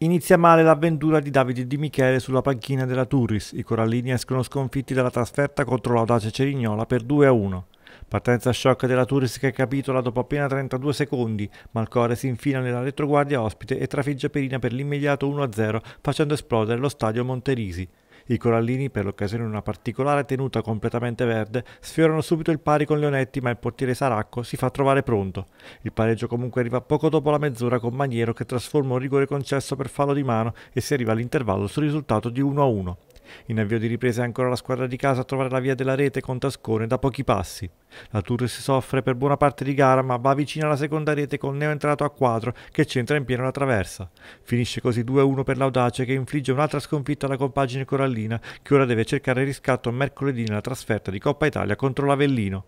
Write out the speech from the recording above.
Inizia male l'avventura di Davide Di Michele sulla panchina della Turris. I corallini escono sconfitti dalla trasferta contro l'audace Cerignola per 2-1. Partenza sciocca della Turris che capitola dopo appena 32 secondi, ma il core si infila nella retroguardia ospite e trafigge Perina per l'immediato 1-0 facendo esplodere lo stadio Monterisi. I corallini, per l'occasione in una particolare tenuta completamente verde, sfiorano subito il pari con Leonetti, ma il portiere Saracco si fa trovare pronto. Il pareggio comunque arriva poco dopo la mezz'ora con Maniero che trasforma un rigore concesso per fallo di mano e si arriva all'intervallo sul risultato di 1-1. In avvio di ripresa è ancora la squadra di casa a trovare la via della rete con Tascone da pochi passi. La Turres soffre per buona parte di gara ma va vicino alla seconda rete con Neo entrato a quadro che centra in pieno la traversa. Finisce così 2-1 per l'Audace che infligge un'altra sconfitta alla compagine corallina che ora deve cercare riscatto mercoledì nella trasferta di Coppa Italia contro l'Avellino.